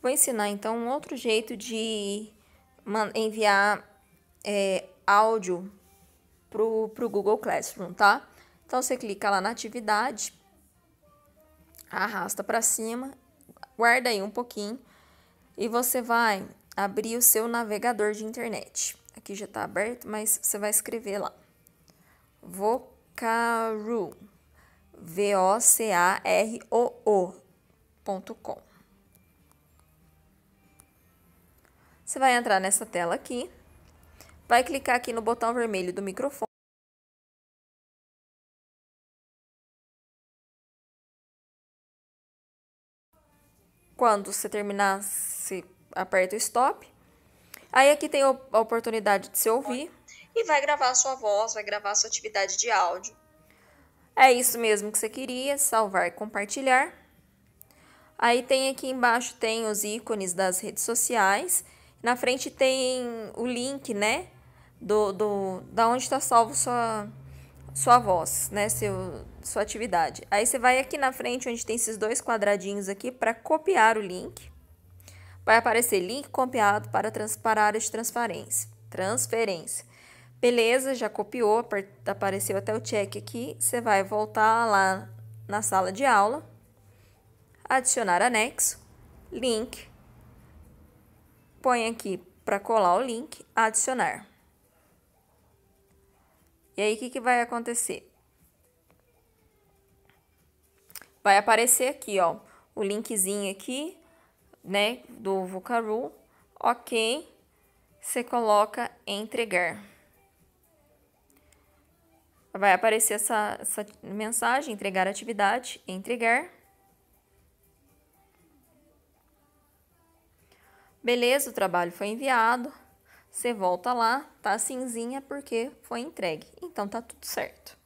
Vou ensinar então um outro jeito de enviar é, áudio para o Google Classroom, tá? Então você clica lá na atividade, arrasta para cima, guarda aí um pouquinho e você vai abrir o seu navegador de internet. Aqui já está aberto, mas você vai escrever lá. Vocaru, V-O-C-A-R-O-O.com. Você vai entrar nessa tela aqui, vai clicar aqui no botão vermelho do microfone. Quando você terminar, você aperta o stop. Aí aqui tem a oportunidade de se ouvir. E vai gravar sua voz, vai gravar sua atividade de áudio. É isso mesmo que você queria, salvar e compartilhar. Aí tem aqui embaixo tem os ícones das redes sociais na frente tem o link, né? Do, do da onde está salvo sua sua voz, né, seu sua atividade. Aí você vai aqui na frente onde tem esses dois quadradinhos aqui para copiar o link. Vai aparecer link copiado para, trans, para a de transferência. Transferência. Beleza, já copiou, apareceu até o check aqui. Você vai voltar lá na sala de aula, adicionar anexo, link, põe aqui para colar o link, adicionar. E aí, o que, que vai acontecer? Vai aparecer aqui, ó, o linkzinho aqui, né, do Vucaru. Ok, você coloca entregar. Vai aparecer essa, essa mensagem, entregar atividade, entregar. Beleza, o trabalho foi enviado. Você volta lá, tá cinzinha porque foi entregue. Então tá tudo certo.